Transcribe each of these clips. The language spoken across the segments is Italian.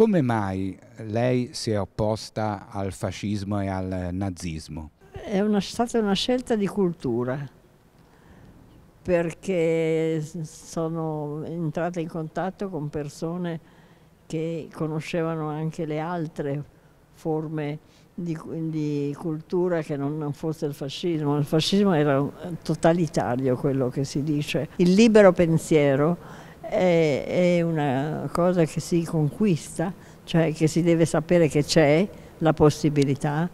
come mai lei si è opposta al fascismo e al nazismo? È una, stata una scelta di cultura, perché sono entrata in contatto con persone che conoscevano anche le altre forme di, di cultura che non, non fosse il fascismo. Il fascismo era eh, totalitario, quello che si dice. Il libero pensiero è, è una cosa che si conquista, cioè che si deve sapere che c'è la possibilità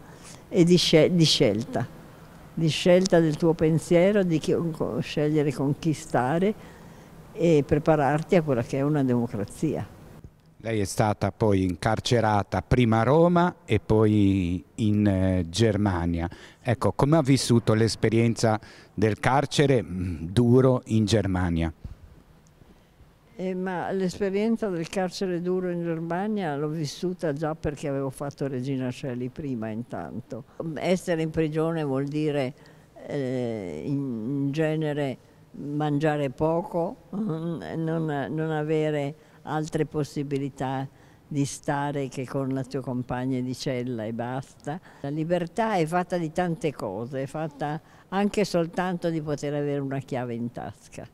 e di, scel di, scelta, di scelta del tuo pensiero, di scegliere conquistare e prepararti a quella che è una democrazia. Lei è stata poi incarcerata prima a Roma e poi in eh, Germania. Ecco, come ha vissuto l'esperienza del carcere mm, duro in Germania? Eh, ma l'esperienza del carcere duro in Germania l'ho vissuta già perché avevo fatto Regina Shelley prima intanto. Essere in prigione vuol dire eh, in genere mangiare poco, mm, non, non avere altre possibilità di stare che con la tua compagna di cella e basta. La libertà è fatta di tante cose, è fatta anche soltanto di poter avere una chiave in tasca.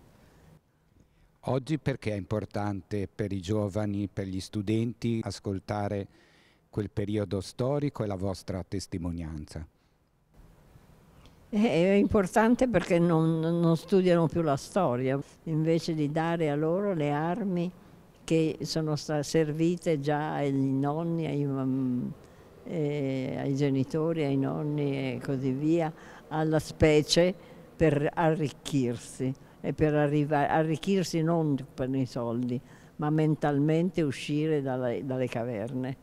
Oggi perché è importante per i giovani, per gli studenti ascoltare quel periodo storico e la vostra testimonianza? Eh, è importante perché non, non, studiano più la storia, invece di dare a loro le armi che sono servite già ai nonni, ai, eh, ai genitori, ai nonni e così via, alla specie per arricchirsi e per arrivare, arricchirsi non per i soldi, ma mentalmente uscire dalle, dalle caverne.